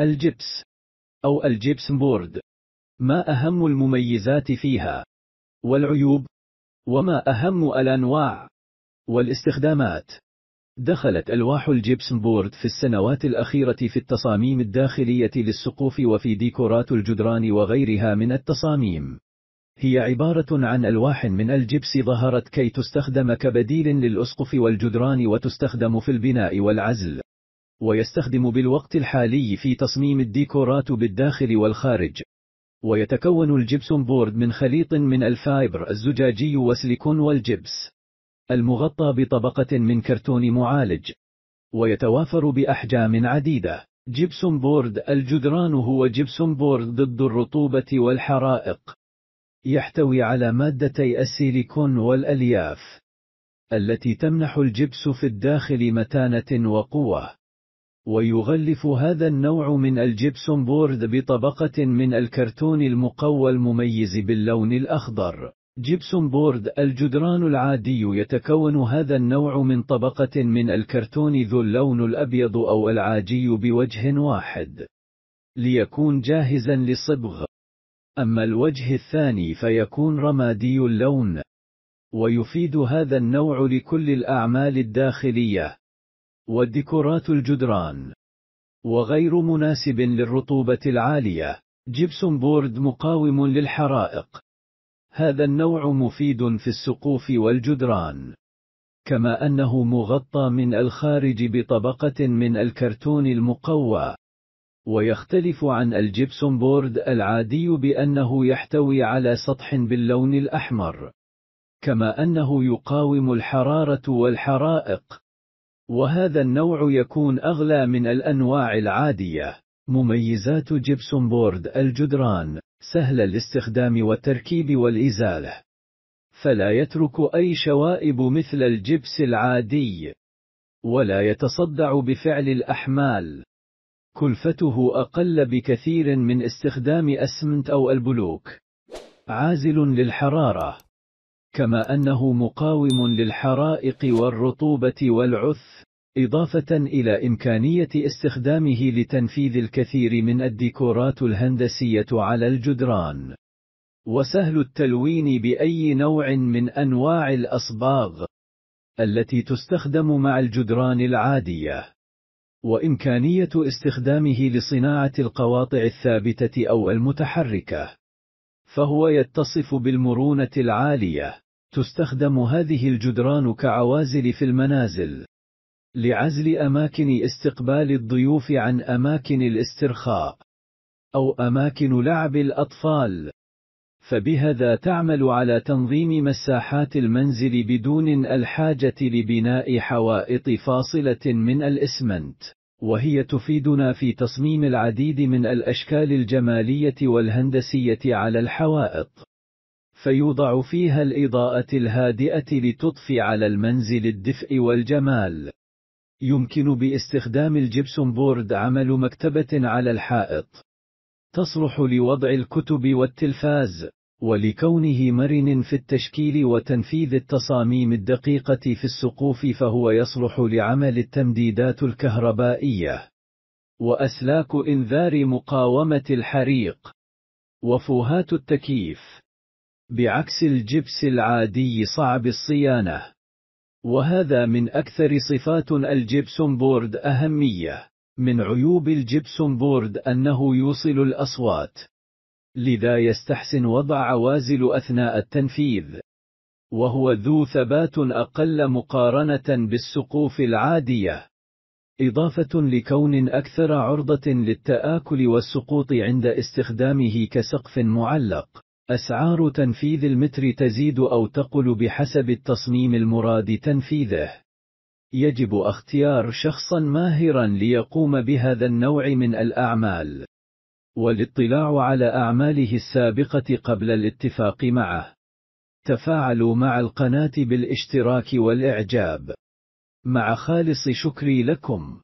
الجبس أو الجبس بورد ما أهم المميزات فيها والعيوب وما أهم الأنواع والاستخدامات دخلت ألواح الجبس بورد في السنوات الأخيرة في التصاميم الداخلية للسقوف وفي ديكورات الجدران وغيرها من التصاميم هي عبارة عن ألواح من الجبس ظهرت كي تستخدم كبديل للأسقف والجدران وتستخدم في البناء والعزل ويستخدم بالوقت الحالي في تصميم الديكورات بالداخل والخارج ويتكون الجبسون بورد من خليط من الفايبر الزجاجي وسيليكون والجبس المغطى بطبقة من كرتون معالج ويتوافر بأحجام عديدة جبسون بورد الجدران هو جبسون بورد ضد الرطوبة والحرائق يحتوي على مادتي السيليكون والألياف التي تمنح الجبس في الداخل متانة وقوة ويغلف هذا النوع من الجبسون بورد بطبقة من الكرتون المقوى المميز باللون الأخضر. جبسون بورد الجدران العادي يتكون هذا النوع من طبقة من الكرتون ذو اللون الأبيض أو العاجي بوجه واحد ليكون جاهزا للصبغ. أما الوجه الثاني فيكون رمادي اللون ويفيد هذا النوع لكل الأعمال الداخلية والديكورات الجدران وغير مناسب للرطوبة العالية. جبسون بورد مقاوم للحرائق. هذا النوع مفيد في السقوف والجدران. كما أنه مغطى من الخارج بطبقة من الكرتون المقوى. ويختلف عن الجبسون بورد العادي بأنه يحتوي على سطح باللون الأحمر. كما أنه يقاوم الحرارة والحرائق. وهذا النوع يكون أغلى من الأنواع العادية. مميزات جبسون بورد الجدران سهل الاستخدام والتركيب والإزالة. فلا يترك أي شوائب مثل الجبس العادي. ولا يتصدع بفعل الأحمال. كلفته أقل بكثير من استخدام أسمنت أو البلوك. عازل للحرارة كما أنه مقاوم للحرائق والرطوبة والعث إضافة إلى إمكانية استخدامه لتنفيذ الكثير من الديكورات الهندسية على الجدران وسهل التلوين بأي نوع من أنواع الأصباغ التي تستخدم مع الجدران العادية وإمكانية استخدامه لصناعة القواطع الثابتة أو المتحركة فهو يتصف بالمرونة العالية. تستخدم هذه الجدران كعوازل في المنازل لعزل أماكن استقبال الضيوف عن أماكن الاسترخاء أو أماكن لعب الأطفال. فبهذا تعمل على تنظيم مساحات المنزل بدون الحاجة لبناء حوائط فاصلة من الإسمنت. وهي تفيدنا في تصميم العديد من الأشكال الجمالية والهندسية على الحوائط. فيوضع فيها الإضاءة الهادئة لتضفي على المنزل الدفء والجمال. يمكن باستخدام الجبسون بورد عمل مكتبة على الحائط. تصلح لوضع الكتب والتلفاز. ولكونه مرن في التشكيل وتنفيذ التصاميم الدقيقة في السقوف فهو يصلح لعمل التمديدات الكهربائية وأسلاك إنذار مقاومة الحريق وفوهات التكييف بعكس الجبس العادي صعب الصيانة وهذا من أكثر صفات الجبسون بورد أهمية من عيوب الجبسون بورد أنه يوصل الأصوات لذا يستحسن وضع عوازل أثناء التنفيذ وهو ذو ثبات أقل مقارنة بالسقوف العادية إضافة لكون أكثر عرضة للتآكل والسقوط عند استخدامه كسقف معلق أسعار تنفيذ المتر تزيد أو تقل بحسب التصميم المراد تنفيذه يجب اختيار شخصا ماهرا ليقوم بهذا النوع من الأعمال والاطلاع على أعماله السابقة قبل الاتفاق معه. تفاعلوا مع القناة بالاشتراك والإعجاب. مع خالص شكري لكم